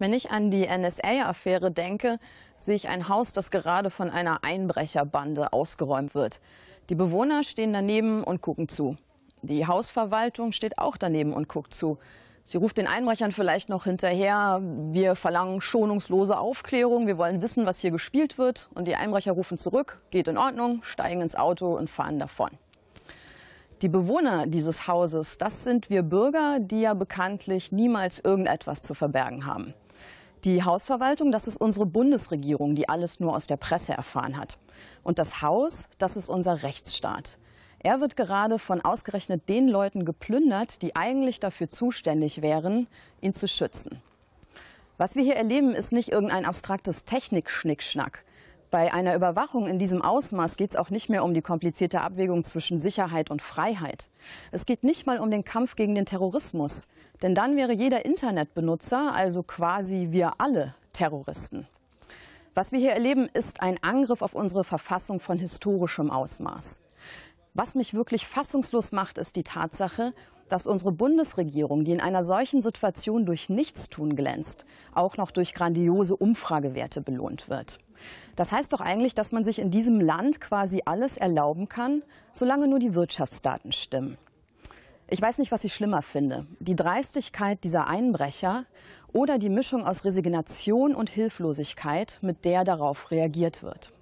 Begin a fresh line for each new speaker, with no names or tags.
Wenn ich an die NSA-Affäre denke, sehe ich ein Haus, das gerade von einer Einbrecherbande ausgeräumt wird. Die Bewohner stehen daneben und gucken zu. Die Hausverwaltung steht auch daneben und guckt zu. Sie ruft den Einbrechern vielleicht noch hinterher, wir verlangen schonungslose Aufklärung, wir wollen wissen, was hier gespielt wird. Und die Einbrecher rufen zurück, geht in Ordnung, steigen ins Auto und fahren davon. Die Bewohner dieses Hauses, das sind wir Bürger, die ja bekanntlich niemals irgendetwas zu verbergen haben. Die Hausverwaltung, das ist unsere Bundesregierung, die alles nur aus der Presse erfahren hat. Und das Haus, das ist unser Rechtsstaat. Er wird gerade von ausgerechnet den Leuten geplündert, die eigentlich dafür zuständig wären, ihn zu schützen. Was wir hier erleben, ist nicht irgendein abstraktes Technikschnickschnack. Bei einer Überwachung in diesem Ausmaß geht es auch nicht mehr um die komplizierte Abwägung zwischen Sicherheit und Freiheit. Es geht nicht mal um den Kampf gegen den Terrorismus. Denn dann wäre jeder Internetbenutzer, also quasi wir alle, Terroristen. Was wir hier erleben, ist ein Angriff auf unsere Verfassung von historischem Ausmaß. Was mich wirklich fassungslos macht, ist die Tatsache, dass unsere Bundesregierung, die in einer solchen Situation durch Nichtstun glänzt, auch noch durch grandiose Umfragewerte belohnt wird. Das heißt doch eigentlich, dass man sich in diesem Land quasi alles erlauben kann, solange nur die Wirtschaftsdaten stimmen. Ich weiß nicht, was ich schlimmer finde. Die Dreistigkeit dieser Einbrecher oder die Mischung aus Resignation und Hilflosigkeit, mit der darauf reagiert wird.